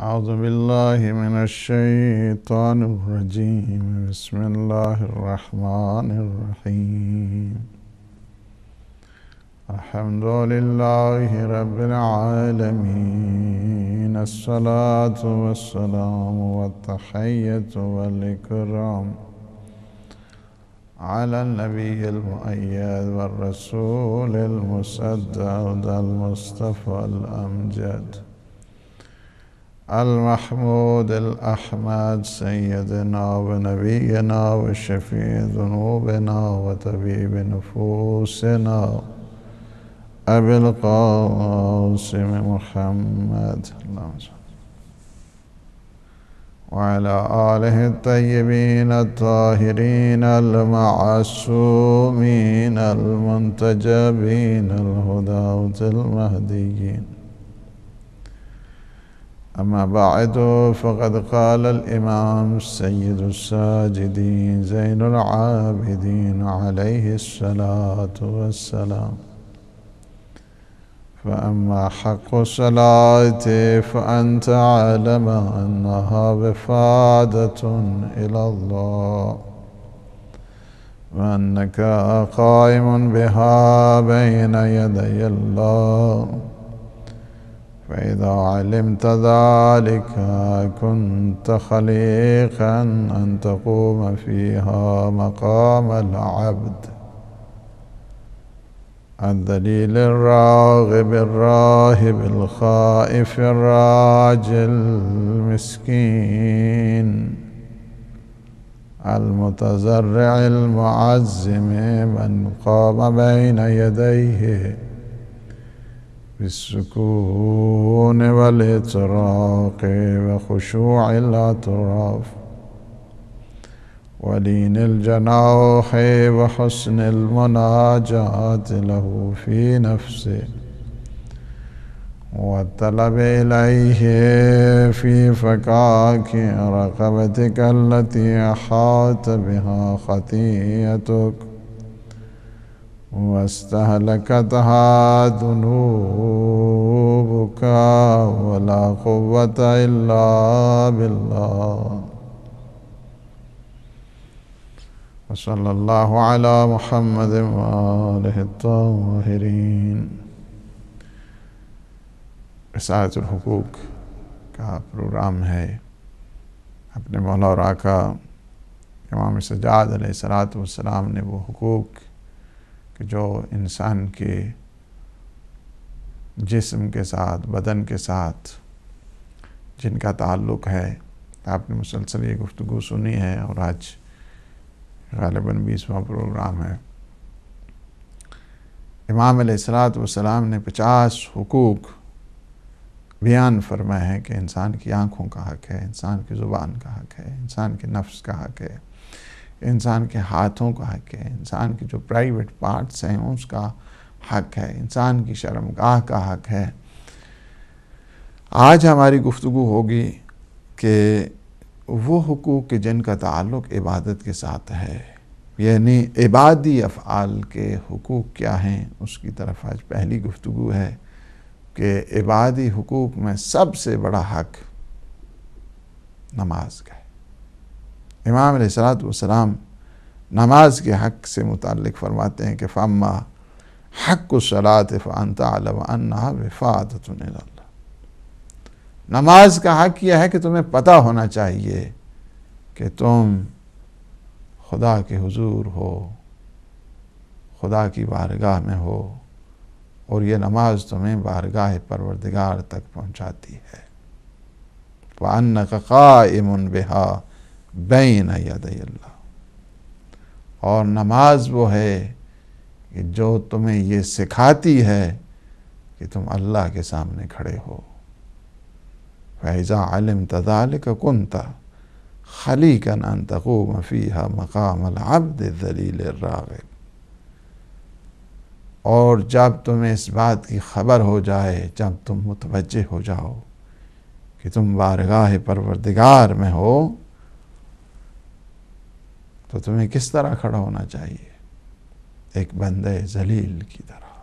أعوذ بالله من الشيطان الرجيم بسم الله الرحمن الرحيم الحمد لله رب العالمين الصلاة والسلام والتحية والإكرام على النبي المؤيد والرسول المصدق المصطفى الأمجد المحمود الأحمد سيدنا ونبينا وشفيع ذنوبنا وطبيب نفوسنا أبي القاسم محمد وعلى آله الطيبين الطاهرين المعصومين المنتجبين الهداوة المهديين أما بعد فقد قال الإمام السيد الساجدين زين العابدين عليه الصلاة والسلام فأما حق الصلاة فأنت عالم أنها بفادة إلى الله وأنك قائم بها بين يدي الله فإذا علمت ذلك كنت خليقا أن تقوم فيها مقام العبد الذليل الراغب الراهب الخائف الراجل المسكين المتزرع المعزم من قام بين يديه بالسكون والإطراق وخشوع الأطراف ولين الجناح وحسن المناجاة له في نفسه والطلب إليه في فكاك رقبتك التي أحاط بها خطيئتك واستهلكتها ذنوبك ولا قوة إلا بالله وصلى الله على محمد وآله الطاهرين रसायत हकूक का प्रोग्राम है अपने मौला और आका इमाम सजाद सलात वसलाम ने वो हकूक़ कि जो इंसान के जिस्म के साथ बदन के साथ जिनका ताल्लुक़ है आपने मुसलसल ये गुफ्तु सुनी है और आज गालिबा बीसवा प्रोग्राम है इमाम सलात ने पचास हकूक़ बयान फरमाए हैं कि इंसान की आँखों का हक़ है इंसान की ज़ुबान का हक़ है इंसान के नफ्स का हक़ है इंसान के हाथों का हक है इंसान के जो प्राइवेट पार्ट्स हैं उसका हक है इंसान की शर्मगाह का हक है आज हमारी गुफ्तु होगी कि वो हकूक़ के जिनका ताल्लुक इबादत के साथ है यानी इबादी अफ़ाल के हकूक़ क्या हैं उसकी तरफ आज पहली गुफ्तु है कि इबादी हकूक़ में सबसे बड़ा हक नमाज का है इमाम सलाम नमाज के हक़ से मुतक फरमाते हैं कि फ़ामा हक़ सलात फ़ानफ़ात नमाज का हक़ यह है कि तुम्हें पता होना चाहिए कि तुम खुदा के हुजूर हो खुदा की बारगाह में हो और यह नमाज तुम्हें बारगाह परवरदिगार तक पहुँचाती है वन का इमन बेहा बैन यदल्ला और नमाज वो है कि जो तुम्हें ये सिखाती है कि तुम अल्लाह के सामने खड़े हो फैज़ा आलम तदाल का कुनता खली का नान तको मफी मकाम दलील रागब और जब तुम्हें इस बात की खबर हो जाए जब तुम मुतवजह हो जाओ कि तुम बारगाह परवरदिगार में हो तो तुम्हें किस तरह खड़ा होना चाहिए एक बंदे जलील की तरह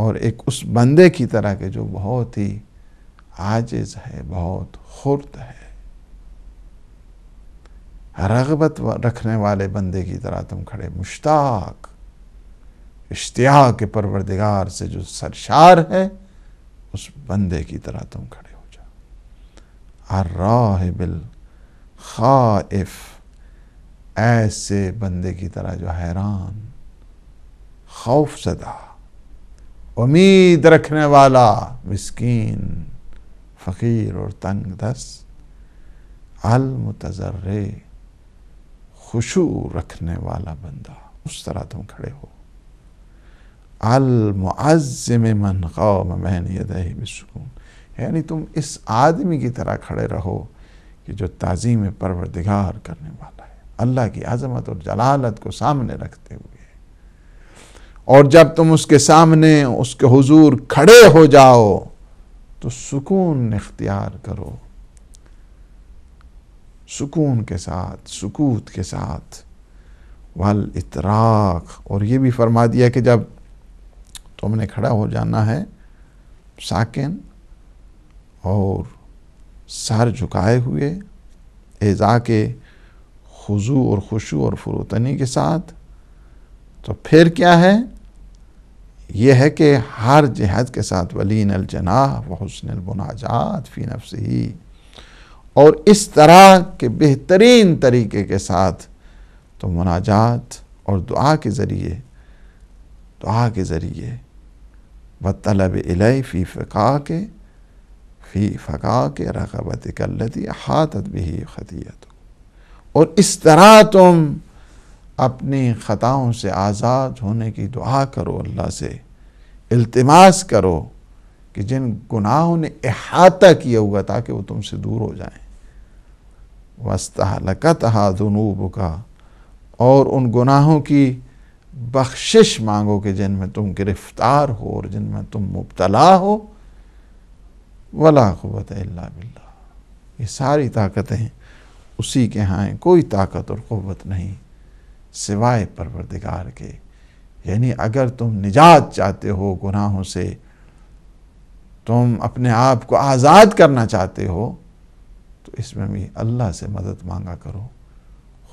और एक उस बंदे की तरह के जो बहुत ही आजिज है बहुत खुर्द है रगबत रखने वाले बंदे की तरह तुम खड़े मुश्ताक इश्तिया के परवरदिगार से जो सरशार है उस बंदे की तरह तुम खड़े हो जाओ आर बिल खाइफ ऐसे बंदे की तरह जो हैरान खौफ सदा उम्मीद रखने वाला मिस्कीन फ़कीर और तंग दस अलमतजर्रे खुशू रखने वाला बंदा उस तरह तुम खड़े हो अलमुआज़म मन कौम मैन यदही बिसकून यानी तुम इस आदमी की तरह खड़े रहो कि जो तज़ीम परवरदिगार करने वाला है अल्लाह की आजमत और जलालत को सामने रखते हुए और जब तुम उसके सामने उसके हुजूर खड़े हो जाओ तो सुकून इख्तियार करो सुकून के साथ सुकूत के साथ वल इतराक और ये भी फरमा दिया कि जब तुमने खड़ा हो जाना है साकिन और सर झुकाए हुए एज़ा के खुजू और खुशू और फ़्रोतनी के साथ तो फिर क्या है यह है कि हर जहद के साथ वलीन अलजनाह व हसन मुनाजात फ़ी नफ्स ही और इस तरह के बेहतरीन तरीके के साथ तो मुनाजात और दुआ के ज़रिए दुआ के ज़रिए व तलब इलाई फ़ी फ़िका के के रकबत कल्लती हाथत भी खतीत और इस तरह तुम अपनी ख़ताओं से आज़ाद होने की दुआ करो अल्लाह से अल्तमास करो कि जिन गुनाहों ने अहाता किया हुआ ताकि वो तुमसे दूर हो लकत वस्तलकत हादनूब का और उन गुनाहों की बख्शिश मांगो कि जिनमें तुम गिरफ़्तार हो और जिनमें तुम मुबतला हो वलाक़वत बिल्ला ये सारी ताकतें उसी के यहाँ हैं कोई ताकत और क़वत नहीं सिवाय परवरदिगार के यानी अगर तुम निजात चाहते हो गुनाहों से तुम अपने आप को आज़ाद करना चाहते हो तो इसमें भी अल्लाह से मदद मांगा करो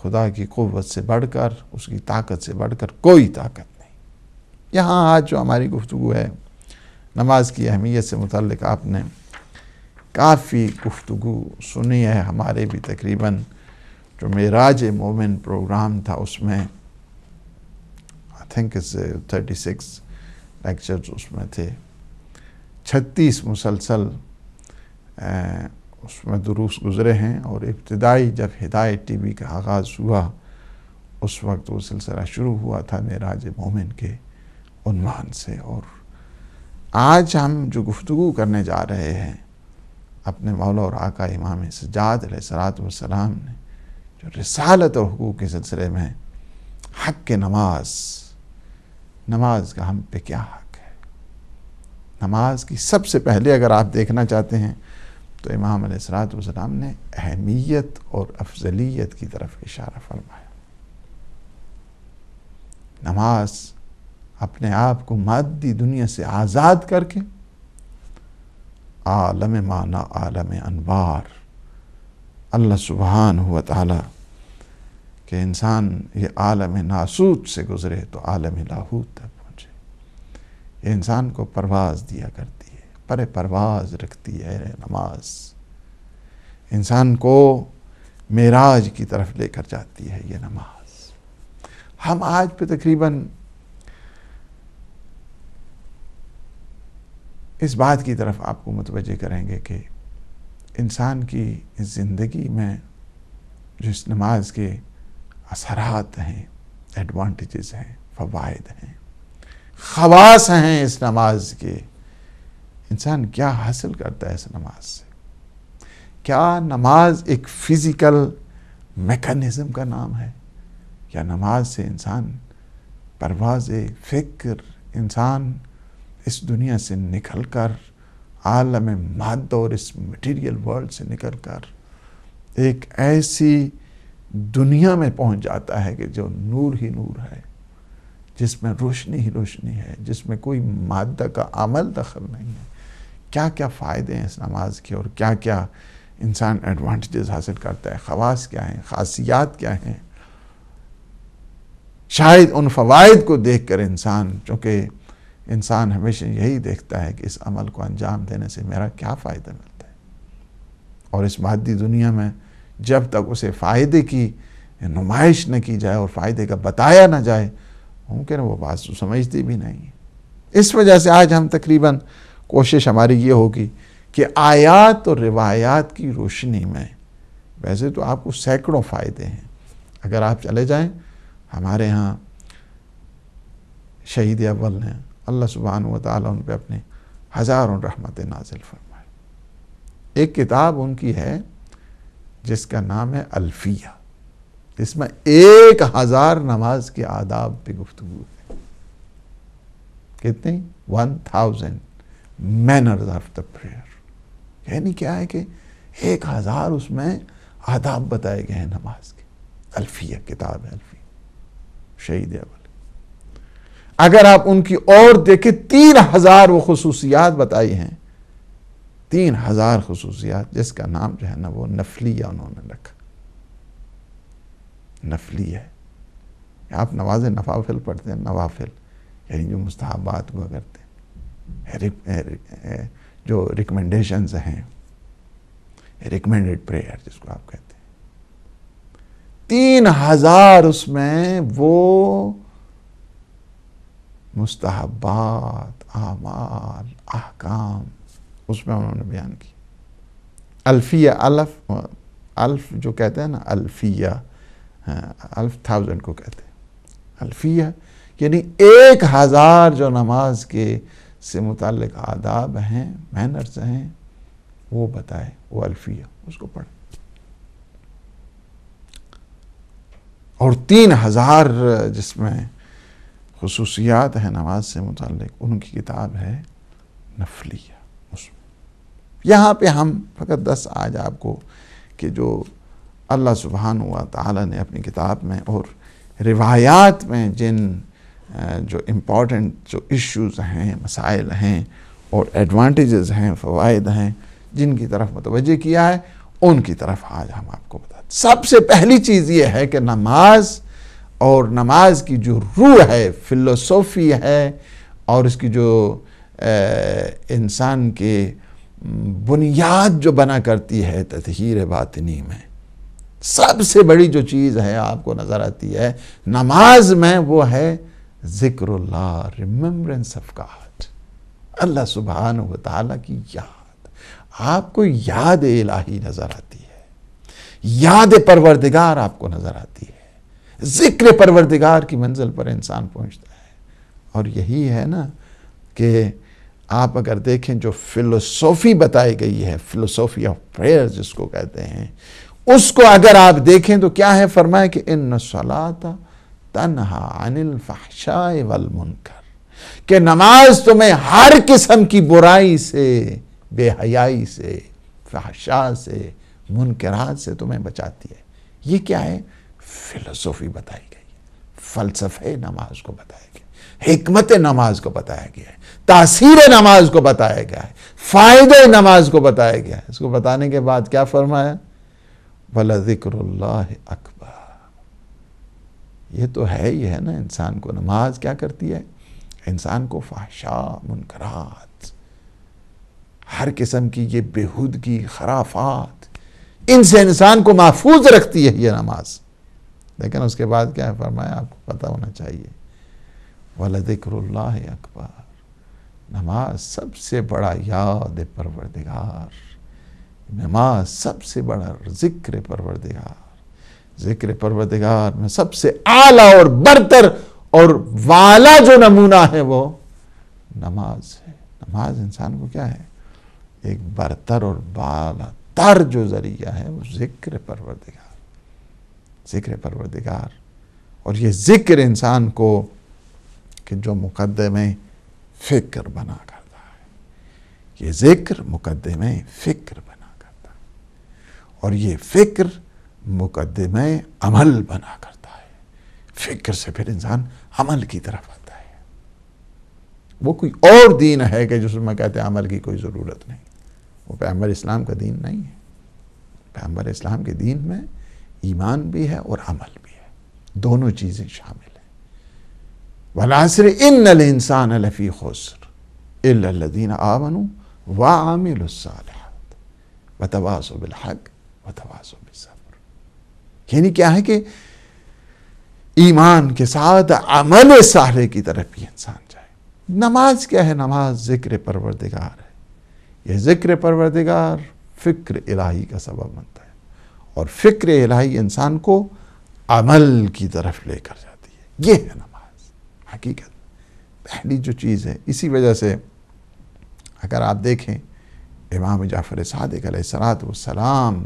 खुदा की क़वत से बढ़कर उसकी ताकत से बढ़कर कोई ताकत नहीं यहाँ आज जो हमारी गुफ्तु है नमाज की अहमियत से मुतल आपने काफ़ी गुफ्तु सुनी है हमारे भी तकरीबन जो मेराज मोमिन प्रोग्राम था उसमें आई थिंक इस थर्टी सिक्स लेक्चर्स उसमें थे छत्तीस मुसलसल उसमें दुरुस्त गुज़रे हैं और इब्तदाई जब हिदायत टी वी का आगाज़ हुआ उस वक्त वो सिलसिला शुरू हुआ था मेराज मोमिन के उन्वान से और आज हम जो गुफ्तु करने जा रहे हैं अपने मौला और आका इमाम सजाद सलाम ने जो रसालत और हकूक़ के सिलसिले में हक के नमाज नमाज का हम पे क्या हक है नमाज की सबसे पहले अगर आप देखना चाहते हैं तो इमाम सलाम ने अहमियत और अफजलियत की तरफ इशारा फरमाया नमाज अपने आप को मादी दुनिया से आज़ाद करके आलम माना आलम अनवार अल्लाह सुबहान हुआ ताला कि इंसान ये आलम नासूत से गुज़रे तो आलम लाहूद तक पहुँचे ये इंसान को परवाज़ दिया करती है परे परवाज़ रखती है नमाज इंसान को मेराज की तरफ लेकर जाती है ये नमाज हम आज पे तकरीबन इस बात की तरफ आपको मतवज करेंगे कि इंसान की इस ज़िंदगी में जिस नमाज के असरात हैं एडवांटेजेस हैं फ़वाद हैं खवास हैं इस नमाज के इंसान क्या हासिल करता है इस नमाज से क्या नमाज एक फ़िज़िकल मेकनिज़म का नाम है क्या नमाज से इंसान परवाज फ़िक्र इंसान इस दुनिया से निकलकर आलम माद और इस मटेरियल वर्ल्ड से निकलकर एक ऐसी दुनिया में पहुंच जाता है कि जो नूर ही नूर है जिसमें रोशनी ही रोशनी है जिसमें कोई मादा का अमल दखल नहीं है क्या क्या फ़ायदे हैं इस नमाज के और क्या क्या इंसान एडवांटेजेस हासिल करता है खवास क्या हैं खासियात क्या हैं शायद उन फ़वाद को देख कर इंसान चूँकि इंसान हमेशा यही देखता है कि इस अमल को अंजाम देने से मेरा क्या फ़ायदा मिलता है और इस मादी दुनिया में जब तक उसे फ़ायदे की नुमाइश न की जाए और फ़ायदे का बताया ना जाए मुमकिन वो बात तो समझती भी नहीं इस वजह से आज हम तकरीबन कोशिश हमारी ये होगी कि आयात और रिवायात की रोशनी में वैसे तो आपको सैकड़ों फ़ायदे हैं अगर आप चले जाएं हमारे यहाँ शहीद अव्वल ने अल्लाह सुबहान वाली उन पर अपने हज़ारों रहमत नाजिल फरमाए एक किताब उनकी है जिसका नाम है अल्फिया इसमें एक हज़ार नमाज के आदाब पे गुफ्तु है कितने one thousand manners of the prayer यानी क्या है कि एक हज़ार उसमें आदाब बताए गए हैं नमाज के अल्फिया किताब है अल्फिया शहीद अबल अगर आप उनकी और देखें तीन हजार वो खसूसियात बताई हैं तीन हजार खसूसियात जिसका नाम जो है ना वो नफलिया उन्होंने रखा नफली है आप नवाज नफाफिल पढ़ते हैं नवाफिल यानी जो मुस्ताहबात हुआ करते हैं जो रिकमेंडेशन हैं रिकमेंडेड प्रेयर जिसको आप कहते हैं तीन हजार उसमें वो मुस्तहबात आमाल अहकाम उसमें उन्होंने बयान की अल्फिया अल्फ अल्फ जो कहते हैं ना अल्फिया हाँ, अल्फ थाउजेंड को कहते हैं अल्फिया यानी एक हज़ार जो नमाज के से मुतक आदाब हैं मैनर्स हैं वो बताए वो अल्फिया उसको पढ़े और तीन हज़ार जिसमें खसूसियात हैं नमाज से मुतक उनकी किताब है नफलिया उसमें यहाँ पर हम फ़कत दस आज आपको कि जो अल्लाह सुबहान हुआ ने अपनी किताब में और रिवायात में जिन जो इम्पॉर्टेंट जो इश्यूज़ हैं मसाइल हैं और एडवांटेजेस हैं फ़वाद हैं जिनकी तरफ मतवजह किया है उनकी तरफ आज हम आपको बताते सबसे पहली चीज़ ये है कि नमाज और नमाज की जो रूह है फिलोसोफी है और इसकी जो इंसान के बुनियाद जो बना करती है तथहीर बातनी में सबसे बड़ी जो चीज़ है आपको नज़र आती है नमाज में वो है ज़िक्र रिमेम्बरेंस ऑफ गॉड अल्लाह सुबहान ताला की याद आपको याद इलाही नज़र आती है याद परवरदिगार आपको नज़र आती है ज़िक्र परवरदिगार की मंजिल पर इंसान पहुंचता है और यही है ना कि आप अगर देखें जो फिलोसोफी बताई गई है फिलोसोफी ऑफ प्रेयर जिसको कहते हैं उसको अगर आप देखें तो क्या है फरमाए कि इन सला तनहा अनिल फहशाए वल मुनकर के नमाज तुम्हें हर किस्म की बुराई से बेहयाई से फाशा से मुनकरात से तुम्हें बचाती है ये क्या है फिलोसॉफी बताई गई फलसफे नमाज को बताया गया हमत नमाज को बताया गया है तासीर नमाज को बताया गया है फ़ायदे नमाज को बताया गया है इसको बताने के बाद क्या फरमाया भला ज़िक्र अकबर ये तो है ही है ना इंसान को नमाज क्या करती है इंसान को फाशा मुनकरात हर किस्म की ये बेहूदगी खराफात इनसे इंसान को महफूज रखती है ये नमाज़ लेकिन उसके बाद क्या है फरमाया आपको पता होना चाहिए वलदिक्रल्ला अकबर नमाज सबसे बड़ा याद परवरदिगार नमाज सबसे बड़ा ज़िक्र परवरदिगार ज़िक्र परवरदिगार में सबसे आला और बरतर और वाला जो नमूना है वो नमाज है नमाज इंसान को क्या है एक बरतर और बाला तर जो जरिया है वो जिक्र परवरदिगार ज़िक्र परवरदिगार और ये ज़िक्र इंसान को कि जो मुकदमे फ़िक्र बना करता है ये ज़िक्र मुकदमे फ़िक्र बना करता है और ये फ़िक्र मुकदमे अमल बना करता है फ़िक्र से फिर इंसान अमल की तरफ आता है वो कोई और दीन है कि जिसमें कहते हैं अमल की कोई ज़रूरत नहीं वो पैम्बर इस्लाम का दीन नहीं है पैम्बर इस्लाम के दीन में ईमान भी है और अमल भी है दोनों चीज़ें शामिल हैं वनासर इन अल इंसान अलफ़ी खुसर इल्लदीन आमनु व आमिल वतवासो बिलहक वतवासो बिसब्र यानी क्या है कि ईमान के साथ अमल सहारे की तरफ भी इंसान जाए नमाज क्या है नमाज जिक्र परवरदिगार है यह जिक्र परवरदिगार फ़िक्र इलाही का सबब बनता और फ़िक्र इलाही इंसान को अमल की तरफ लेकर जाती है ये है नमाज हकीकत पहली जो चीज़ है इसी वजह से अगर आप देखें इमाम जाफ़र सदक सलाम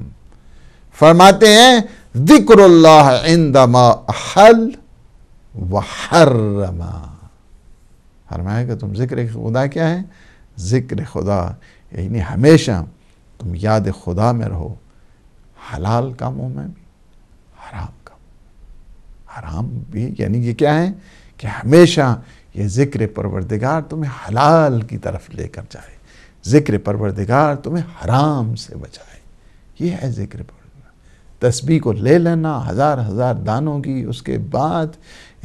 फरमाते हैं ज़िक्रल्लामा व वहरमा फरमाया कि तुम ज़िक्र खुदा क्या है ज़िक्र खुदा यानी हमेशा तुम याद खुदा में रहो हलाल कामों में भी हराम काम हराम भी यानी ये क्या है कि हमेशा ये ज़िक्र परवरदिगार तुम्हें हलाल की तरफ लेकर जाए ज़िक्र परवरदिगार तुम्हें हराम से बचाए ये है ज़िक्र परवरदिगार तस्बी को ले लेना हज़ार हज़ार दानों की उसके बाद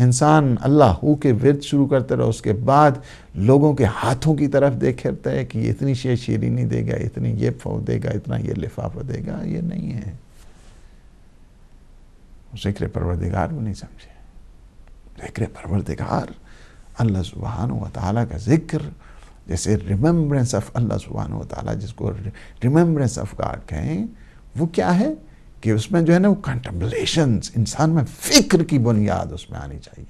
इंसान अल्लाह हो के विद शुरू करता रहा उसके बाद लोगों के हाथों की तरफ देख करता है कि इतनी शे शीरीनी देगा इतनी ये फो देगा इतना ये लिफाफा देगा ये नहीं है जिक्र परवरदिगार को नहीं समझे जिक्र परवरदिगार अल्लाह सुबहान व का जिक्र जैसे रिमेम्बरेंस ऑफ अल्लाह सुबहान व जिसको रिमेम्बरेंस ऑफ गॉड कहें वो क्या है कि उसमें जो है ना वो कंटम्पलेशन इंसान में फिक्र की बुनियाद उसमें आनी चाहिए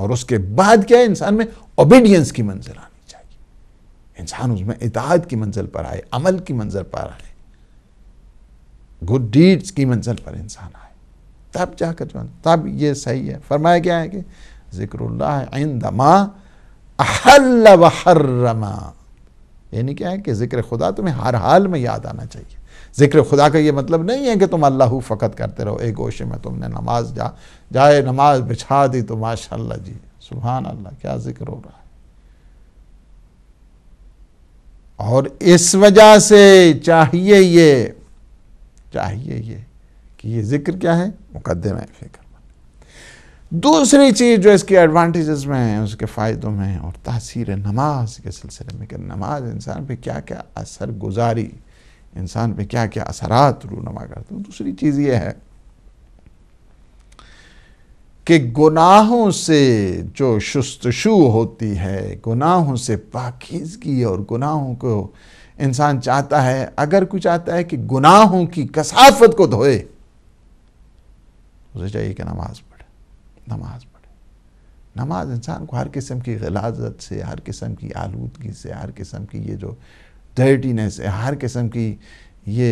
और उसके बाद क्या है इंसान में ओबीडियंस की मंजिल आनी चाहिए इंसान उसमें इताद की मंजिल पर आए अमल की मंजिल पर आए गुड डीड्स की मंजिल पर इंसान आए तब जाकर जो तब ये सही है फरमाया क्या है कि जिक्रल्लामा अहल वहर्रमा यानी क्या है कि जिक्र खुदा तुम्हें हर हाल में याद आना चाहिए ज़िक्र खुदा का ये मतलब नहीं है कि तुम अल्लाह फ़कत करते रहो एक गोशे में तुमने नमाज जा जाए नमाज बिछा दी तो माशा जी सुबह अल्लाह क्या ज़िक्र हो रहा है और इस वजह से चाहिए ये चाहिए ये कि ये ज़िक्र क्या है मुकदमे है फिक्र दूसरी चीज़ जो इसके एडवांटेजेस में है उसके फ़ायदों में और तासीर नमाज के सिलसिले में कि नमाज इंसान पे क्या क्या असर गुजारी इंसान पे क्या क्या असरात रूनमा करते हैं दूसरी चीज़ ये है कि गुनाहों से जो शुस्तशु होती है गुनाहों से पाकिजगी और गुनाहों को इंसान चाहता है अगर कुछ चाहता है कि गुनाहों की कसाफत को धोए उसे चाहिए कि नमाज पढ़े नमाज पढ़े नमाज इंसान को हर किस्म की गलाजत से हर किस्म की आलूदगी से हर किस्म की ये जो डर्टीनेस है हर किस्म की ये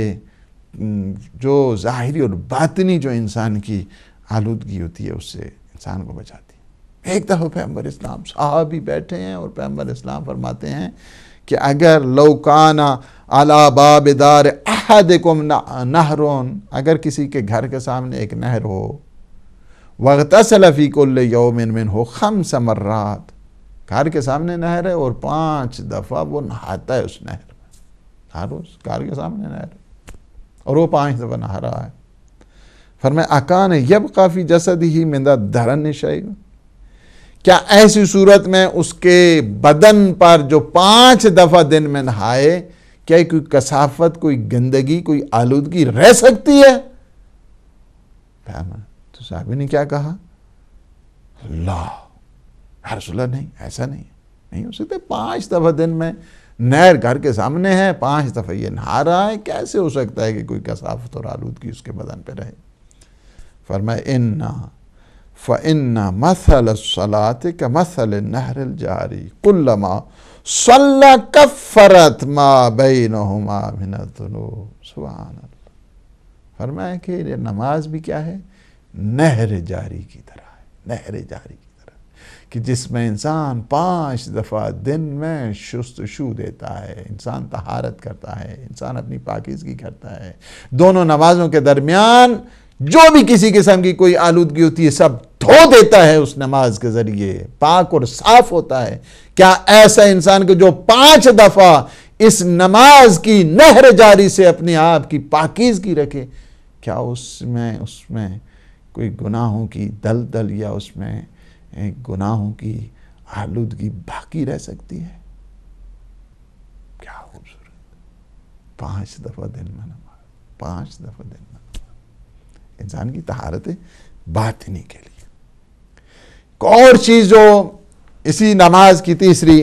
जो ज़ाहरी और बातनी जो इंसान की आलूदगी होती है उससे इंसान को बचाती है एक दफ़ा पैम्बर इस्लाम साहब ही बैठे हैं और पैम्बर इस्लाम फरमाते हैं कि अगर लौकाना अला अहद अहदकुम नहरोन अगर किसी के घर के सामने एक नहर हो वक्त सलफ़ी ले यौमिन मिन हो खम समर्रात घर के सामने नहर है और पाँच दफ़ा वो नहाता है उस नहर हर रोज़ कार के सामने नहर और वो पाँच दफ़ा नहा रहा है फरमाया अकान यब काफ़ी जसद ही मिंदा धरन निशाई क्या ऐसी सूरत में उसके बदन पर जो पांच दफ़ा दिन में नहाए क्या कोई कसाफत कोई गंदगी कोई आलूदगी रह सकती है तो साहबी ने क्या कहा ला हर नहीं ऐसा नहीं नहीं हो तो सकता पांच दफ़ा दिन में नहर घर के सामने है पांच दफ़े ये नहा रहा है कैसे हो सकता है कि कोई कसाफत और आलूदगी उसके बदन पर रहे फरमा इन्ना मसल सलात का मसल नहर जारी कुल्लमा सल्ला कफ़रत मा बेन फरमाया कि नमाज भी क्या है नहर जारी की तरह है नहर जारी कि जिसमें इंसान पांच दफ़ा दिन में शुस्त शु देता है इंसान तहारत करता है इंसान अपनी पाकिजगी करता है दोनों नमाजों के दरमियान जो भी किसी किस्म की कोई आलूदगी होती है सब धो देता है उस नमाज के ज़रिए पाक और साफ होता है क्या ऐसा इंसान को जो पांच दफ़ा इस नमाज की नहर जारी से अपने आप की पाकिजगी रखे क्या उसमें उसमें कोई गुनाहों की दल दल या उसमें गुनाहों की आलूदगी बाकी रह सकती है क्या खूबसूरत पांच दफ़ा दिन में नमाज पांच दफ़ा दिन में नमाज इंसान की तहारत बात नहीं के लिए और चीज़ जो इसी नमाज की तीसरी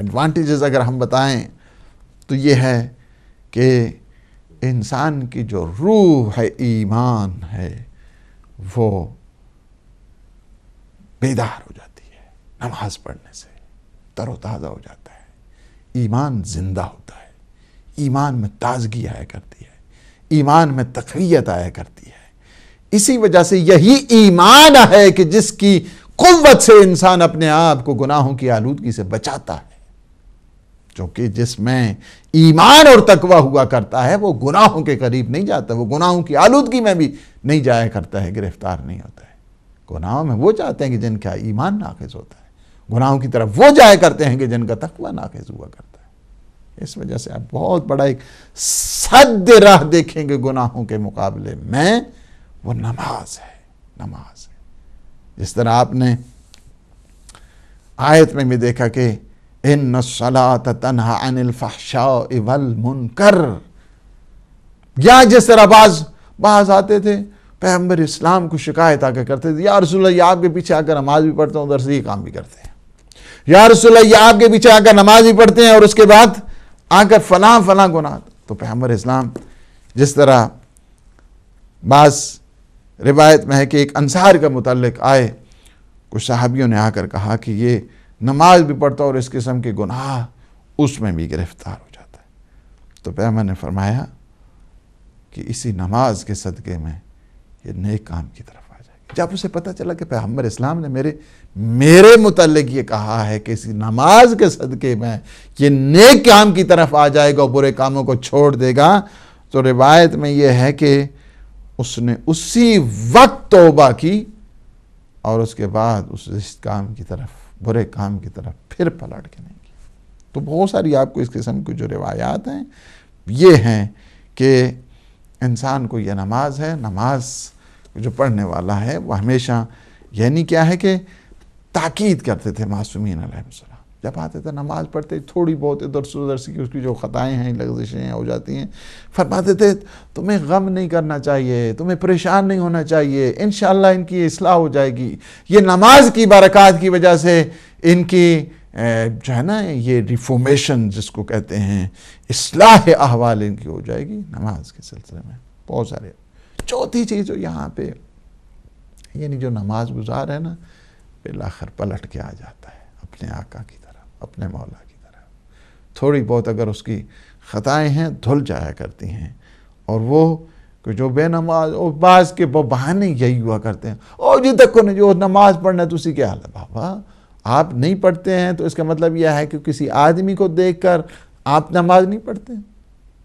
एडवांटेजेस अगर हम बताएं तो ये है कि इंसान की जो रूह है ईमान है वो बेदार हो जाती है नमाज पढ़ने से तरोताज़ा हो जाता है ईमान जिंदा होता है ईमान में ताजगी आया करती है ईमान में तकवीत आया करती है इसी वजह से यही ईमान है कि जिसकी कुत से इंसान अपने आप को गुनाहों की आलूदगी से बचाता है क्योंकि जिसमें ईमान और तकवा हुआ करता है वो गुनाहों के करीब नहीं जाता वो गुनाहों की आलूदगी में भी नहीं जाया करता है गिरफ्तार नहीं होता गुनाहों में वो चाहते हैं कि जिनका ईमान नाखिज होता है गुनाहों की तरफ वो जाया करते हैं कि जिनका तकवा नाखिज हुआ करता है इस वजह से आप बहुत बड़ा एक सद राह देखेंगे गुनाहों के मुकाबले में वो नमाज है नमाज है जिस तरह आपने आयत में भी देखा कि इन सला तनहा अनिल फाशा इवल मुनकर या जिस तरह बाज बाज आते थे पैम्बर इस्लाम को शिकायत आकर करते थे या रसोल्ला ये आपके पीछे आकर नमाज भी पढ़ते हैं उधर से ये काम भी करते हैं या रसोल्ला ये आपके पीछे आकर नमाज भी पढ़ते हैं और उसके बाद आकर फ़लाँ फ़लाँ गुनाह तो पैम्बर इस्लाम जिस तरह बास रिवायत में है कि एक अंसार का मतलब आए कुछ साहबियों ने आकर कहा कि ये नमाज भी पढ़ता और इस किस्म के गुनाह उसमें भी गिरफ्तार हो जाता है तो पैमा ने फरमाया कि इसी नमाज के सदक़े में ये नए काम की तरफ आ जाएगी जब उसे पता चला कि पैगम्बर इस्लाम ने मेरे मेरे मुतलक ये कहा है कि इसी नमाज के सदक़े में ये नए काम की तरफ आ जाएगा बुरे कामों को छोड़ देगा तो रिवायत में यह है कि उसने उसी वक्त तोबा की और उसके बाद उस इस काम की तरफ बुरे काम की तरफ फिर पलट के नहीं की तो बहुत सारी आपको इस किस्म की जो रिवायात हैं ये हैं कि इंसान को यह नमाज है नमाज़ जो पढ़ने वाला है वह हमेशा यानी क्या है कि ताकीद करते थे मासूमिन जब आते थे नमाज पढ़ते थोड़ी बहुत इधर से उधर से उसकी जो ख़ताएँ हैं लग्जिशें हैं हो जाती हैं फरमाते थे तुम्हें गम नहीं करना चाहिए तुम्हें परेशान नहीं होना चाहिए इन इनकी असलाह हो जाएगी ये नमाज की बरक़ात की वजह से इनकी जो है ना ये रिफॉर्मेशन जिसको कहते हैं असलाह अहवाल इनकी हो जाएगी नमाज के सिलसिले में बहुत सारे चौथी चीज़ जो यहाँ पे यानी जो नमाज गुजार है ना बिलाखर पलट के आ जाता है अपने आका की तरफ अपने मौला की तरफ थोड़ी बहुत अगर उसकी ख़ताएँ हैं धुल जाया करती हैं और वो कि जो बेनमाज और बाज के बहाने यही हुआ करते हैं ओ जी तक नहीं जो नमाज पढ़ना तो उसी क्या हाल है बाबा आप नहीं पढ़ते हैं तो इसका मतलब यह है कि किसी आदमी को देख कर आप नमाज नहीं पढ़ते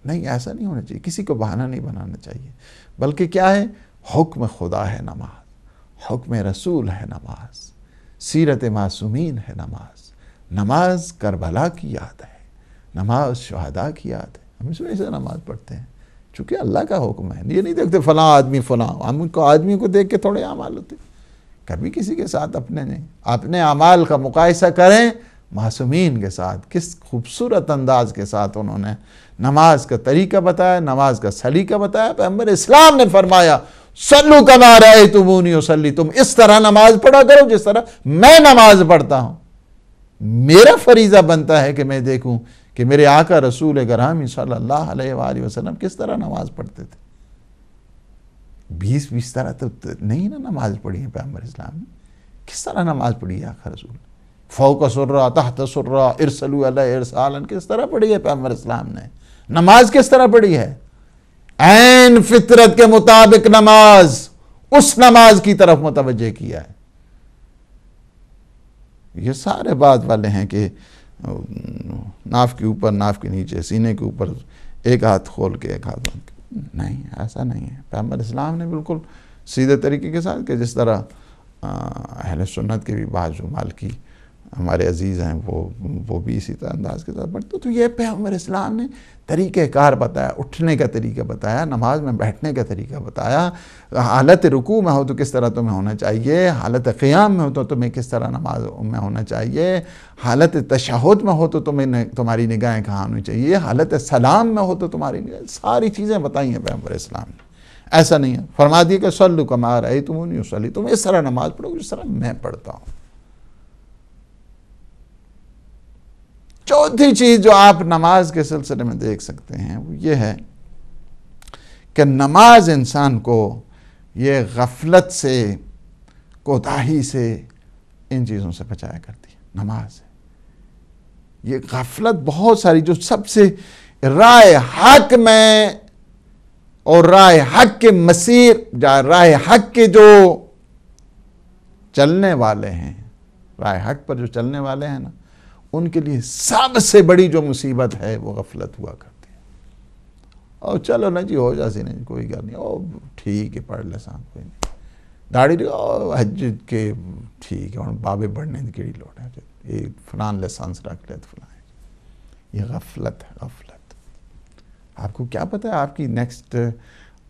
नहीं ऐसा नहीं होना चाहिए किसी को बहाना नहीं बनाना चाहिए बल्कि क्या है हुक्म खुदा है नमाज हुक्म रसूल है नमाज सीरत मासूमीन है नमाज नमाज करबला की याद है नमाज शहदा की याद है हम इसमें से नमाज पढ़ते हैं चूँकि अल्लाह का हुक्म है ये नहीं देखते फ़लाँ आदमी फ़लाँ हम उनको आदमी को देख के थोड़े अमाल होते कभी किसी के साथ अपने नहीं अपने अमाल का मुकायसा करें मासूमीन के साथ किस खूबसूरत अंदाज के साथ उन्होंने नमाज का तरीका बताया नमाज का सलीका बताया पैम्बर इस्लाम ने फरमाया सल्लू कमा रहे तुमूनी सली तुम इस तरह नमाज पढ़ा करो जिस तरह मैं नमाज पढ़ता हूँ मेरा फरीज़ा बनता है कि मैं देखूँ कि मेरे आका रसूल करामी सल्ला वसलम किस तरह नमाज पढ़ते थे बीस बीस तरह तो, तो नहीं ना नमाज पढ़ी है पैम्बर इस्लाम ने किस तरह नमाज पढ़ी है आका रसूल फ़ौक सुर्रा तहत सुर्रा इरसलू अला इरसालन किस तरह पढ़ी है पैम्बर इस्लाम ने नमाज किस तरह पढ़ी है एन फितरत के मुताबिक नमाज उस नमाज की तरफ मुतवजह किया है ये सारे बात वाले हैं कि नाफ के ऊपर नाफ के नीचे सीने के ऊपर एक हाथ खोल के एक हाथ के नहीं ऐसा नहीं है पैमर इस्लाम ने बिल्कुल सीधे तरीके के साथ कि जिस तरह अहल सुन्नत के भी बाजू मालकी की हमारे अजीज़ हैं वो वो भी इसी तरह अंदाज के साथ पढ़ते तो ये पैमर इस्लाम ने तरीक़ार बताया उठने का तरीका बताया नमाज में बैठने का तरीका बताया हालत रुकू में हो तो किस तरह तुम्हें होना चाहिए हालत क़्याम में हो तो तुम्हें किस तरह नमाज में होना चाहिए हालत तशहद में हो तो तुम्हें तुम्हारी निगाहें कहाँ होनी चाहिए हालत सलाम में हो तो तुम्हारी निगाह सारी चीज़ें बताई हैं पैमर इस्लाम ने ऐसा नहीं है फरमा दिए कि सल्लु कमा रही तुम नहीं सली तुम इस तरह नमाज़ पढ़ो जिस तरह मैं पढ़ता हूँ चौथी चीज जो आप नमाज के सिलसिले में देख सकते हैं वो ये है कि नमाज इंसान को ये गफलत से कोताही से इन चीज़ों से बचाया करती है नमाज ये गफलत बहुत सारी जो सबसे राय हक में और राय हक के मसीर या राय हक के जो चलने वाले हैं राय हक पर जो चलने वाले हैं ना उनके लिए सबसे बड़ी जो मुसीबत है वो गफलत हुआ करती है और चलो ना जी हो जा सीने कोई गल नहीं ओ ठीक है पढ़ ले साहब कोई नहीं दाड़ी हज के ठीक है हम बाबे बढ़ने की लौट है ये फलान लाइसेंस रख ले तो फलान ये गफलत है गफलत आपको क्या पता है आपकी नेक्स्ट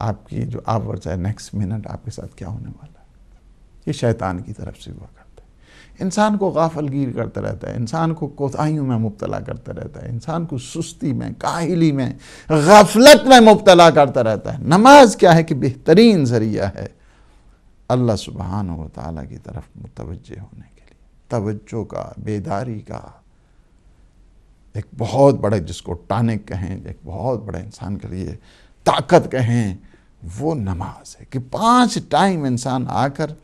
आपकी जो आवर्स है नेक्स्ट मिनट आपके साथ क्या होने वाला है ये शैतान की तरफ से हुआ इंसान को गाफलगीर करता रहता है इंसान को कोताही में मुबतला करता रहता है इंसान को सुस्ती में काहली में गफलत में मुबतला करता रहता है नमाज क्या है कि बेहतरीन जरिया है अल्लाह सुबहान व ताली की तरफ मुतवजह होने के लिए तवज्जो का बेदारी का एक बहुत बड़े जिसको टानिक कहें एक बहुत बड़े इंसान के लिए ताकत कहें वो नमाज है कि पांच टाइम इंसान आकर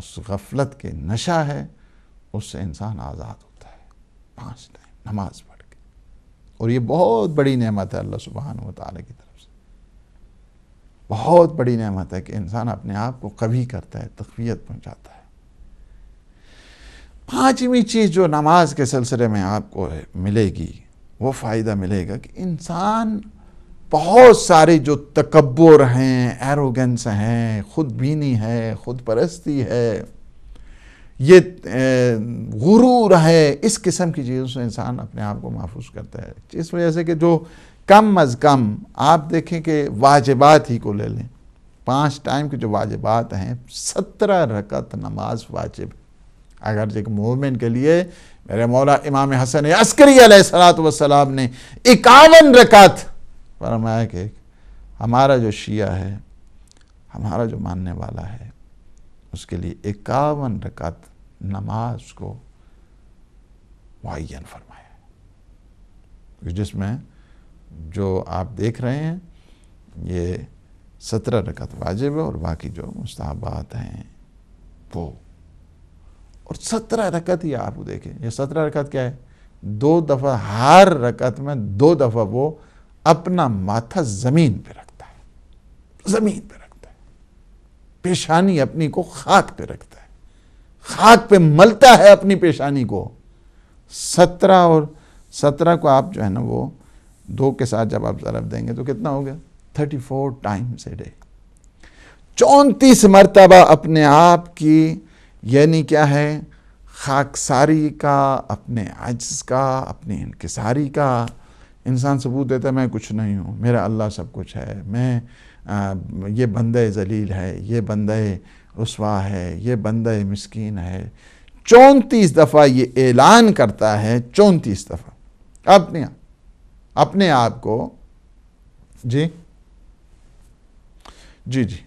उस गफलत के नशा है उससे इंसान आज़ाद होता है पाँच टाइम नमाज पढ़ के और ये बहुत बड़ी नेमत है अल्लाह सुबहान वाली की तरफ से बहुत बड़ी नेमत है कि इंसान अपने आप को कभी करता है तकवीत पहुँचाता है पाँचवीं चीज़ जो नमाज के सिलसिले में आपको मिलेगी वो फ़ायदा मिलेगा कि इंसान बहुत सारे जो तकबर हैं एरोगेंस हैं खुदबीनी है खुद परस्ती है ये गुरूर है इस किस्म की चीज़ों से इंसान अपने आप को महफूज करता है इस वजह से कि जो कम अज़ कम आप देखें कि वाजिबात ही को ले लें पांच टाइम के जो वाजिबात हैं सत्रह रकत नमाज वाजिब अगर एक मोमेंट के लिए मेरे मौला इमाम हसन अस्करी सलात वसलाम ने इक्यावन रकत फरमाया कि हमारा जो शिया है हमारा जो मानने वाला है उसके लिए इक्यावन रकात नमाज को मुन फरमाया जिसमें जो आप देख रहे हैं ये सत्रह रकत वाजिब है और बाकी जो मुस्ताबात हैं वो और सत्रह रकत ही आप देखें ये सत्रह रकत क्या है दो दफ़ा हर रकत में दो दफ़ा वो अपना माथा जमीन पर रखता है जमीन पर रखता है पेशानी अपनी को खाक पे रखता है खाक पे मलता है अपनी पेशानी को सत्रह और सत्रह को आप जो है ना वो दो के साथ जब आप जरब देंगे तो कितना हो गया thirty four times a day चौंतीस मरतबा अपने आप की यानी क्या है खाकसारी का अपने आजस का अपने इनकसारी का इंसान सबूत देता है मैं कुछ नहीं हूँ मेरा अल्लाह सब कुछ है मैं आ, ये बंदे जलील है ये बंद रसवा है ये बंद मस्किन है चौंतीस दफ़ा ये ऐलान करता है चौंतीस दफ़ा अपने अपने आप को जी जी जी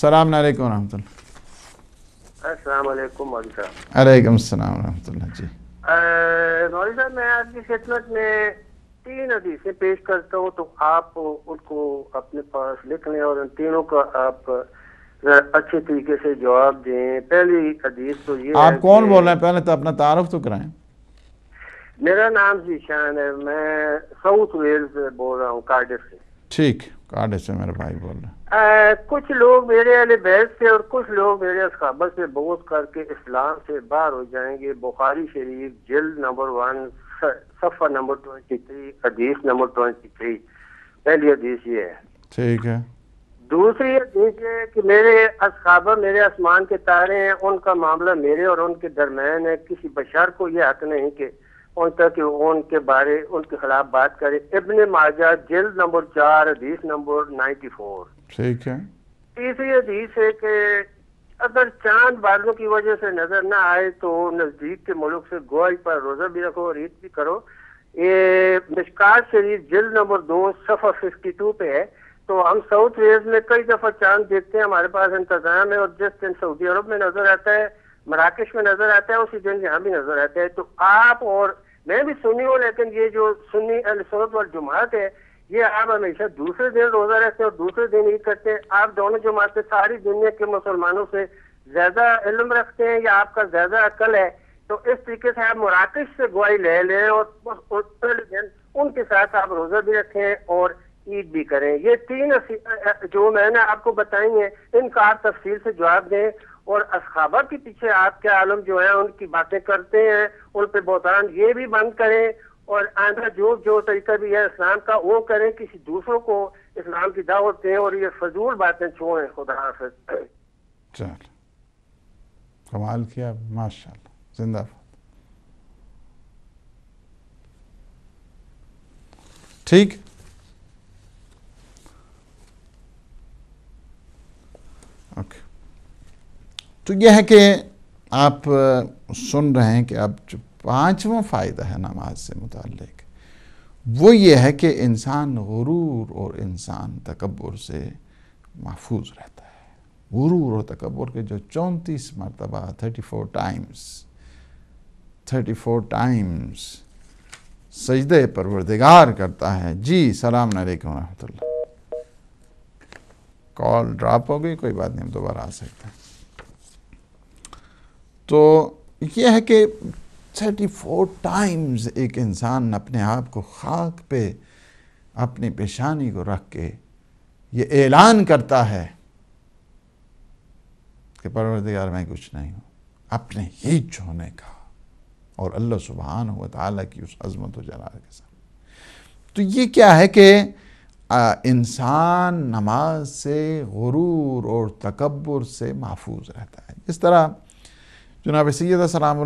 सलाम अलैकुम रहमतुल्लाह अलैकुम सलाम जी मौलवी मैं आपकी खिदमत में तीन हदीसें पेश करता हूँ तो आप उनको अपने पास लिख लें और उन तीनों का आप अच्छे तरीके से जवाब दें पहली हदीस तो ये आप कौन बोल रहे हैं पहले तो अपना तारफ तो कराएं मेरा नाम जीशान है मैं साउथ वेल्स बोल रहा हूँ कार्डिफ से ठीक कार्ड से मेरे भाई बोल रहे कुछ लोग मेरे अहले बैस से और कुछ लोग मेरे असहाबा से बोझ करके इस्लाम से बाहर हो जाएंगे बुखारी शरीफ जल्द नंबर वन सफ़ा नंबर ट्वेंटी थ्री हदीस नंबर ट्वेंटी थ्री पहली हदीस ये है ठीक है दूसरी हदीस ये है कि मेरे असहाबा मेरे आसमान के तारे हैं उनका मामला मेरे और उनके दरमियान है किसी बशार को यह हक नहीं कि उन तक उनके बारे उनके खिलाफ बात करें इबन माजा जेल नंबर चार हदीस नंबर नाइन्टी फोर ठीक है तीसरी हदीस है कि अगर चांद बादलों की वजह से नजर ना आए तो नजदीक के मुल्क से गोई पर रोजा भी रखो और ईद भी करो ये मिशकार शरीफ जिल नंबर दो सफर फिफ्टी टू पे है तो हम साउथ वेज में कई दफा चांद देखते हैं हमारे पास इंतजाम है और जिस दिन सऊदी अरब में नजर आता है मराकेश में नजर आता है उसी दिन यहाँ भी नजर आता है तो आप और मैं भी सुनी हूँ लेकिन ये जो सुन्नी अलसरत और जुमात है ये आप हमेशा दूसरे दिन रोजा रखते हैं और दूसरे दिन ईद करते हैं आप दोनों जुमाते सारी दुनिया के मुसलमानों से ज्यादा इलम रखते हैं या आपका ज्यादा अकल है तो इस तरीके से आप मुराकश से गुआई ले लें और उनके साथ आप रोजा भी रखें और ईद भी करें ये तीन जो मैंने आपको बताई है इनका आप तफसील से जवाब दें और असहाबा के पीछे आपके आलम जो है उनकी बातें करते हैं उन पर बोतान ये भी बंद करें और आंदा जो जो तरीका भी है इस्लाम का वो करें किसी दूसरों को इस्लाम की दावत दें और ये फजूल बातें छोड़ें खुदा हाफिज चल कमाल किया माशा जिंदा ठीक ओके तो यह है कि आप सुन रहे हैं कि अब जो पाँचवा फ़ायदा है नमाज से मुतक वो ये है कि इंसान गुरूर और इंसान तकबर से महफूज रहता है गुरूर और तकबर के जो चौंतीस मरतबा thirty four times thirty four times सजदे परवरदिगार करता है जी सलाम अलैकुम कॉल ड्रॉप हो गई कोई बात नहीं हम दोबारा आ सकते हैं तो यह है कि थर्टी फोर टाइम्स एक इंसान अपने आप को खाक पे अपनी पेशानी को रख के ये ऐलान करता है कि परवरदिगार मैं कुछ नहीं हूँ अपने ही होने का और अल्लाह सुबहान व ताली की उस अजमत व जलाल के साथ तो ये क्या है कि इंसान नमाज से गुरूर और तकबर से महफूज रहता है इस तरह जनाब सैद सलाम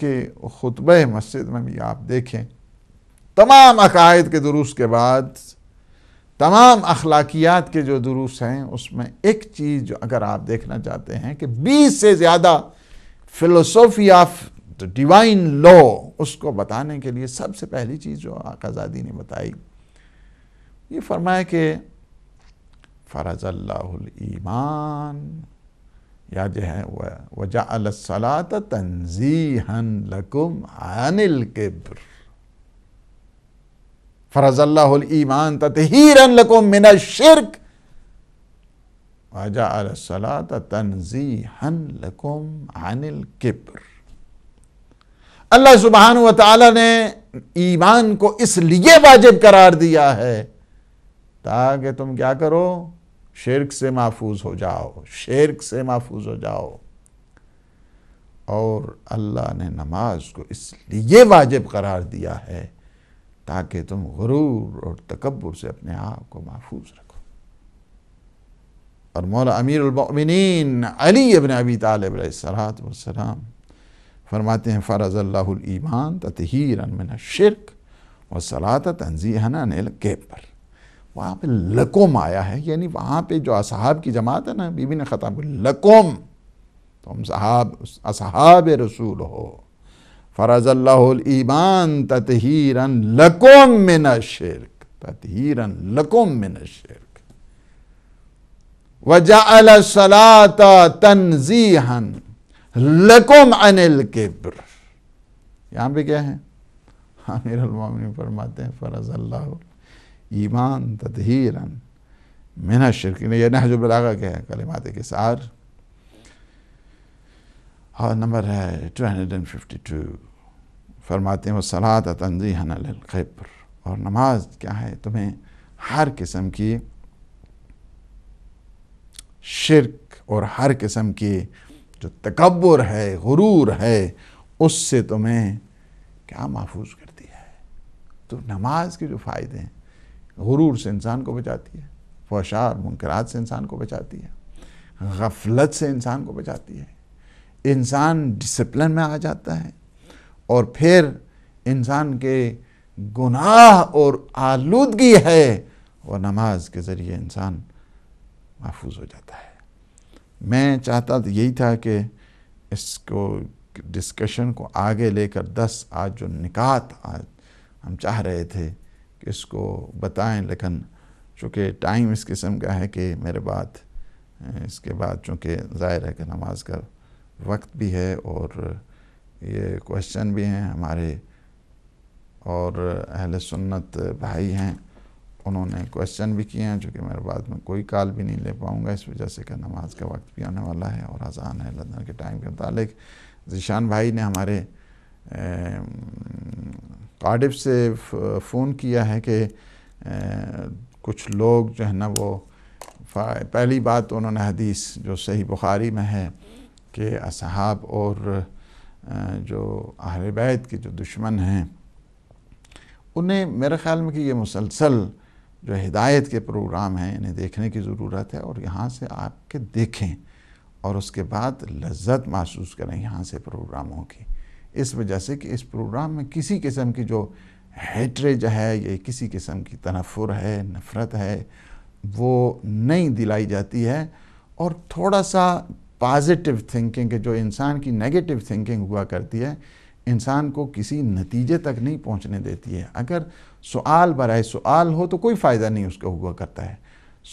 के ख़ुतब मस्जिद में भी आप देखें तमाम अकायद के दुरुस्त के बाद तमाम अखलाकियात के जो दुरुस हैं उसमें एक चीज़ जो अगर आप देखना चाहते हैं कि बीस से ज़्यादा philosophy of the divine law उसको बताने के लिए सबसे पहली चीज़ जो आकाजादी ने बताई ये फरमाए कि फ़रज़ल्लामान या जो है वह वजा वजात तनजीहन लकुम अनिल किब्र फ़रज़ल्लामान ततहीरन लकुम मिन शिरक वजात तनजीहन लकुम अनिल किब्र अल्लाह सुबहान व ताली ने ईमान को इसलिए वाजिब करार दिया है ताकि तुम क्या करो शेरक से महफूज हो जाओ शेरक से महफूज हो जाओ और अल्लाह ने नमाज को इसलिए वाजिब करार दिया है ताकि तुम गुरूर और तकबर से अपने आप को महफूज रखो और मौला अमीर उलमिन अली अबन अबी तालब सलाम फरमाते हैं फ़रज़ल्लामान अनमिन शिरक व सलात तनजीहना नेल के पर वहाँ पे लकोम आया है यानी वहाँ पे जो असहाब की जमात है ना बीबी ने ख़ताब लकोम तुम साहब असहाब रसूल हो फ़रज़ल्लामान ततहीरन लकोम में न शिरक ततहीरन लकोम में न शिरक वजा सलाता तनजीहन लकोम अनिल किब्र यहाँ पे क्या है आमिर फरमाते हैं फ़रज़ अल्लाह ईमान तदहीरा मिना शिरक यह बलागा के हैं कलिमात के सार और नंबर है two hundred and fifty two फरमाते हैं सलात तंजी हनखबर और नमाज क्या है तुम्हें हर किस्म की शिरक और हर किस्म की जो तकबर है गुरूर है उससे तुम्हें क्या महफूज करती है तो नमाज के जो फ़ायदे हैं गुरूर से इंसान को बचाती है और मुनकरात से इंसान को बचाती है गफलत से इंसान को बचाती है इंसान डिसप्लिन में आ जाता है और फिर इंसान के गुनाह और आलूदगी है और नमाज के ज़रिए इंसान महफूज हो जाता है मैं चाहता तो यही था कि इसको डिस्कशन को आगे लेकर दस आज जो निकात आज हम चाह रहे थे इसको बताएं लेकिन चूँकि टाइम इस किस्म का है कि मेरे बाद इसके बाद चूँकि ज़ाहिर है कि नमाज का वक्त भी है और ये क्वेश्चन भी हैं हमारे और अहल सुन्नत भाई हैं उन्होंने क्वेश्चन भी किए हैं चूँकि मेरे बाद में कोई कॉल भी नहीं ले पाऊँगा इस वजह से कि नमाज का वक्त भी आने वाला है और आसान है लंदन के टाइम के मुतालिक जीशान भाई ने हमारे ए, कार्डिफ से फ़ोन किया है कि कुछ लोग जो है ना वो पहली बात तो उन्होंने हदीस जो सही बुखारी में है कि असहाब और जो अहल बैत के जो दुश्मन हैं उन्हें मेरे ख़्याल में कि ये मुसलसल जो हिदायत के प्रोग्राम हैं इन्हें देखने की ज़रूरत है और यहाँ से आपके देखें और उसके बाद लज्जत महसूस करें यहाँ से प्रोग्रामों की इस वजह से कि इस प्रोग्राम में किसी किस्म की जो हेटरेज है या किसी किस्म की तनफुर है नफ़रत है वो नहीं दिलाई जाती है और थोड़ा सा पॉजिटिव थिंकिंग जो इंसान की नेगेटिव थिंकिंग हुआ करती है इंसान को किसी नतीजे तक नहीं पहुंचने देती है अगर सवाल बरए सवाल हो तो कोई फ़ायदा नहीं उसका हुआ करता है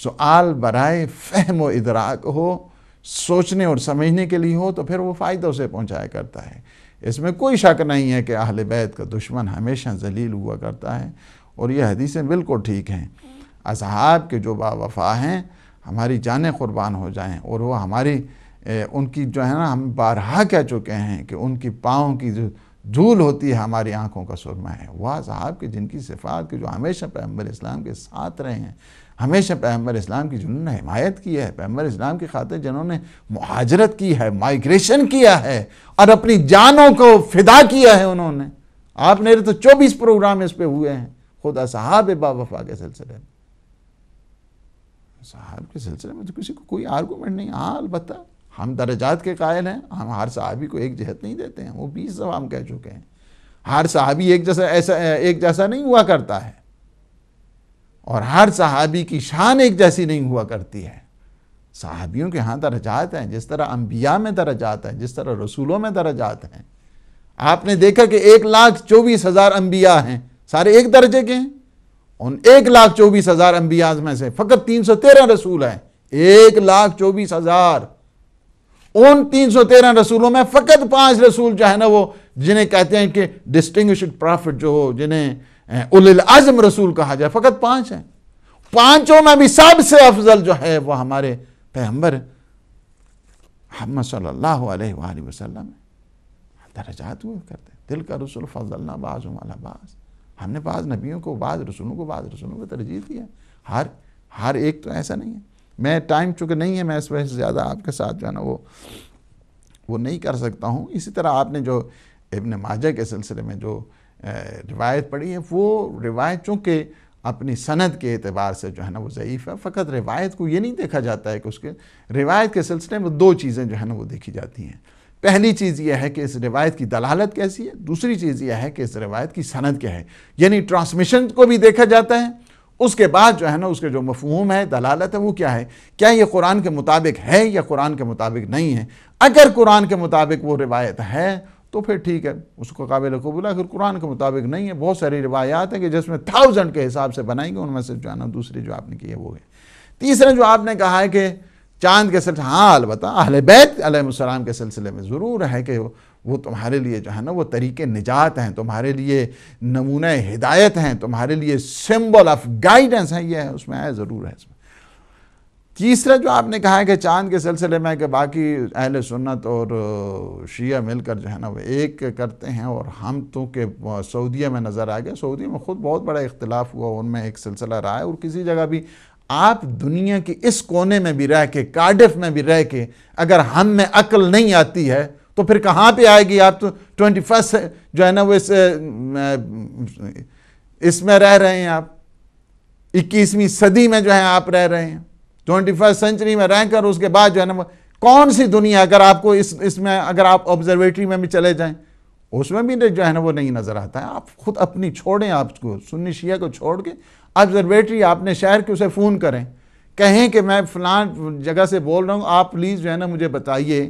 सवाल बरए फहम व इदराक हो सोचने और समझने के लिए हो तो फिर वो फ़ायदा उसे पहुंचाया करता है इसमें कोई शक नहीं है कि अहल बैत का दुश्मन हमेशा जलील हुआ करता है और यह हदीसें बिल्कुल ठीक हैं असहाब के जो बाफा हैं हमारी जानें क़ुरबान हो जाएँ और वह हमारी ए, उनकी जो है ना हम बारहा कह चुके हैं कि उनकी पाँव की जो धूल होती है हमारी आँखों का सुरमा है वह साहब के जिनकी सिफात के जो हमेशा पैम्बर इस्लाम के साथ रहे हैं हमेशा पैम्बर इस्लाम की जिन्होंने हिमायत की है पैम्बर इस्लाम की खातिर जिन्होंने महाजरत की है माइग्रेशन किया है और अपनी जानों को फिदा किया है उन्होंने आप मेरे तो चौबीस प्रोग्राम इस पर हुए हैं साहब असहाब बाबा के सिलसिले में साहब के सिलसिले में तो किसी को कोई आर्गूमेंट नहीं हाँ अलबत् हम दर्जात के कायल हैं हम हर साहबी को एक जहत नहीं देते हैं वो बीस जवाब हम कह चुके हैं हर साहबी एक जैसा ऐसा एक जैसा नहीं हुआ करता है और हर सहाबी की शान एक जैसी नहीं हुआ करती है सहाबियों के यहाँ दर्जात हैं जिस तरह अम्बिया में दर्जात हैं जिस तरह रसूलों में दर्जात हैं आपने देखा कि एक लाख चौबीस हज़ार अम्बिया हैं सारे एक दर्जे के हैं उन एक लाख चौबीस हज़ार अम्बिया में से फ़कत तीन सौ तेरह रसूल हैं एक लाख चौबीस हज़ार उन तीन सौ तेरह रसूलों में फ़कत पाँच रसूल जो है ना वो जिन्हें कहते हैं कि डिस्टिंग्विश प्रॉफिट जो हो जिन्हें उल आजम रसूल कहा जाए फ़कत पाँच हैं पांचों में भी सबसे अफजल जो है वह हमारे पैम्बर हम सल्लल्लाहु दर्जात हुआ करते हैं दिल का रसुल फजलना बाज बाज हमने बाज़ नबियों को बाज़ रसूलों को बाज़ रसूलों को तरजीह दी है हर हर एक तो ऐसा नहीं है मैं टाइम चूँकि नहीं है मैं इस वजह से ज़्यादा आपके साथ जो है ना वो वो नहीं कर सकता हूँ इसी तरह आपने जो इबन माजा के सिलसिले में जो रिवायत पड़ी है वो रिवायत चूँकि अपनी सनत के अतबार से जो है ना वो ज़यीफ़ है फ़कत रिवायत को ये नहीं देखा जाता है कि उसके रिवायत के सिलसिले में दो चीज़ें जो है ना वो देखी जाती हैं पहली चीज़ यह है कि इस रिवायत की दलालत कैसी है दूसरी चीज़ यह है कि इस रिवायत की सनत क्या है यानी ट्रांसमिशन को भी देखा जाता है उसके बाद जो है ना उसके जो मफहूम है दलालत है वो क्या है क्या ये कुरान के मुताबिक है या कुरान के मुताबिक नहीं है अगर कुरान के मुताबिक वो रिवायत है तो फिर ठीक है उसको काबिल कबूल अगर कुरान के मुताबिक नहीं है बहुत सारी रिवायात हैं कि जिसमें थाउजेंड के हिसाब से बनाएंगे उनमें से जो है ना दूसरी जो आपने की है वो है तीसरा जो आपने कहा है कि चांद के सिलसिले हाँ अलबतः अहल बैत अलैहिस्सलाम के सिलसिले में ज़रूर है कि वो तुम्हारे लिए जो है ना वो तरीके निजात हैं तुम्हारे लिए नमूने हिदायत हैं तुम्हारे लिए सिंबल ऑफ गाइडेंस हैं ये है उसमें आए ज़रूर है इसमें तीसरा जो आपने कहा है कि चांद के सिलसिले में कि बाकी अहल सुन्नत और शिया मिलकर जो है ना वो एक करते हैं और हम तो के सऊदीया में नज़र आ गया सऊदी में ख़ुद बहुत बड़ा इख्तलाफ हुआ उनमें एक सिलसिला रहा है और किसी जगह भी आप दुनिया के इस कोने में भी रह के कार्डिफ में भी रह के अगर हम में अक्ल नहीं आती है तो फिर कहाँ पर आएगी आप तो ट्वेंटी फर्स्ट जो है ना वो इस इसमें रह रहे हैं आप इक्कीसवीं सदी में जो है आप रह रहे हैं ट्वेंटी फर्स्ट सेंचुरी में रहकर उसके बाद जो है ना कौन सी दुनिया अगर आपको इस इसमें अगर आप ऑब्जर्वेटरी में भी चले जाएं उसमें भी जो है ना वो नहीं नज़र आता है आप खुद अपनी छोड़ें आपको सुन्नी शिया को छोड़ के ऑब्जर्वेटरी आपने शहर के उसे फ़ोन करें कहें कि मैं फलां जगह से बोल रहा हूँ आप प्लीज़ जो है ना मुझे बताइए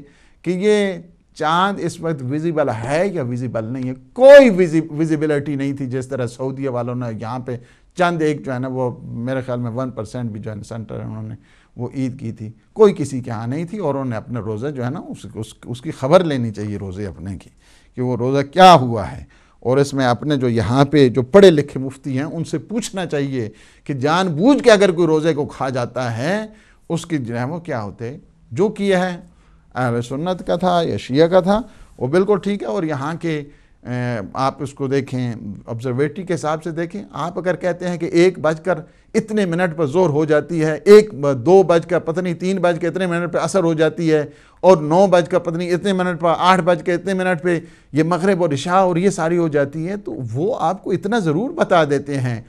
कि ये चांद इस वक्त विजिबल है या विजिबल नहीं है कोई विजिबिलिटी नहीं थी जिस तरह सऊदी वालों ने यहाँ पे चंद एक जो है ना वो मेरे ख्याल में वन परसेंट भी जो है ना सेंटर उन्होंने वो ईद की थी कोई किसी के यहाँ नहीं थी और उन्होंने अपने रोज़ा जो है ना उस, उस उसकी खबर लेनी चाहिए रोज़े अपने की कि वो रोज़ा क्या हुआ है और इसमें अपने जो यहाँ पे जो पढ़े लिखे मुफ्ती हैं उनसे पूछना चाहिए कि जानबूझ के अगर कोई रोज़े को खा जाता है उसकी जो है वो क्या होते जो किया है अहल सुन्नत का था या शिया का था वो बिल्कुल ठीक है और यहाँ के आप उसको देखें ऑब्जर्वेटरी के हिसाब से देखें आप अगर कहते हैं कि एक बजकर इतने मिनट पर जोर हो जाती है एक दो बजकर पता पत्नी तीन बज के इतने मिनट पर असर हो जाती है और नौ बज कर पत्नी इतने मिनट पर आठ बज के इतने मिनट पर ये मगरब और इशा और ये सारी हो जाती है तो वो आपको इतना ज़रूर बता देते हैं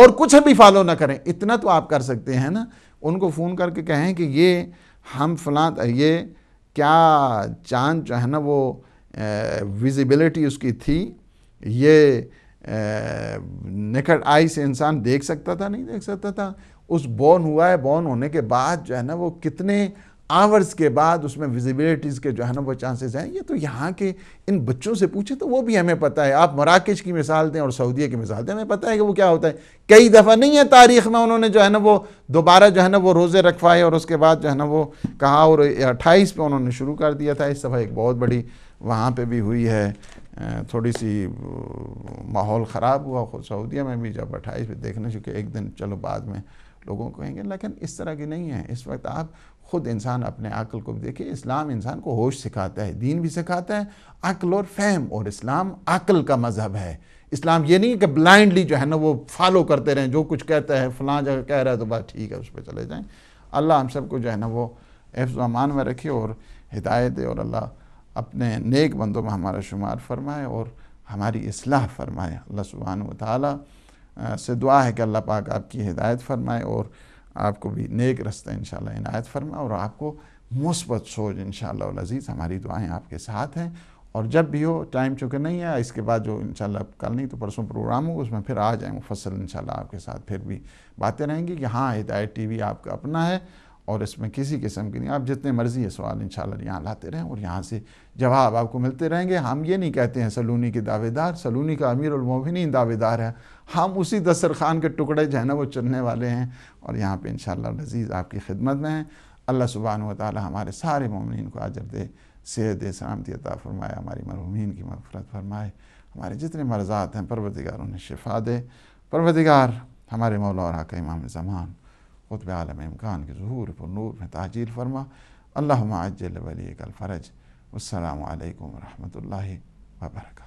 और कुछ भी फॉलो ना करें इतना तो आप कर सकते हैं ना उनको फ़ोन करके कहें कि ये हम फलां ये क्या चांद जो है ना वो विजिबिलिटी उसकी थी ये निकट आई से इंसान देख सकता था नहीं देख सकता था उस बॉर्न हुआ है बॉर्न होने के बाद जो है ना वो कितने आवर्स के बाद उसमें विजिबिलिटीज़ के जो है ना वो चांसेस हैं ये तो यहाँ के इन बच्चों से पूछे तो वो भी हमें पता है आप मराकज की मिसाल दें और सऊदीया की मिसाल दें हमें पता है कि वो क्या होता है कई दफ़ा नहीं है तारीख़ में उन्होंने जो है ना वो दोबारा जो है ना वो रोज़े रखवाए और उसके बाद जो है ना वो कहा और अट्ठाईस पर उन्होंने शुरू कर दिया था इस दफ़ा एक बहुत बड़ी वहाँ पे भी हुई है थोड़ी सी माहौल ख़राब हुआ खुद सऊदीया में भी जब अट्ठाईस पे देखने चूँकि एक दिन चलो बाद में लोगों को कहेंगे लेकिन इस तरह की नहीं है इस वक्त आप ख़ुद इंसान अपने अकल को देखिए इस्लाम इंसान को होश सिखाता है दीन भी सिखाता है अकल और फहम और इस्लाम अकल का मज़हब है इस्लाम ये नहीं कि ब्लाइंडली जो है ना वो फॉलो करते रहें जो कुछ कहता है फलां जगह कह रहा है तो बस ठीक है उस पर चले जाएँ अल्लाह हम सबको जो है ना वो हिफ्ज़ अमान में रखे और हिदायत दे और अल्लाह अपने नेक बंदों में हमारा शुमार फरमाए और हमारी असलाह फरमाए अल्लाह सुबहान ताली से दुआ है कि अल्लाह पाक आपकी हिदायत फरमाए और आपको भी नेक रस्ते इन इनायत फरमाए और आपको मुस्बत सोच इन अजीज़ हमारी दुआएं आपके साथ हैं और जब भी हो टाइम चूँकि नहीं है इसके बाद जो इन कल नहीं तो परसों प्रोग्राम होगा उसमें फिर आ जाएँ मुफसल इन आपके साथ फिर भी बातें रहेंगी कि हाँ हिदायत टी वी आपका अपना है और इसमें किसी किस्म की नहीं आप जितने मर्ज़ी है सवाल इन यहाँ लाते रहें और यहाँ से जवाब आपको मिलते रहेंगे हम ये नहीं कहते हैं सलूनी के दावेदार सलूनी का अमीर उलमोमिन दावेदार है हम उसी दस्तरखान के टुकड़े जो है ना वो चलने वाले हैं और यहाँ पर इन लजीज़ आपकी खिदमत में हैं अल्लाह सुबहान ताली हमारे सारे ममिन को आजर दे सेहत दे सलामती अता फरमाए हमारी मरहूमिन की मफरत फरमाए हमारे जितने मर्जात हैं परवरदिगार उन्हें शिफा दे परवरदिगार हमारे मौला और इमाम ज़मान खुद आलम इमकान के जहूर पर नूर में ताजील फरमा अल्लाह अज्जल वली कल फ़रज अल्लाम वरहमल वर्क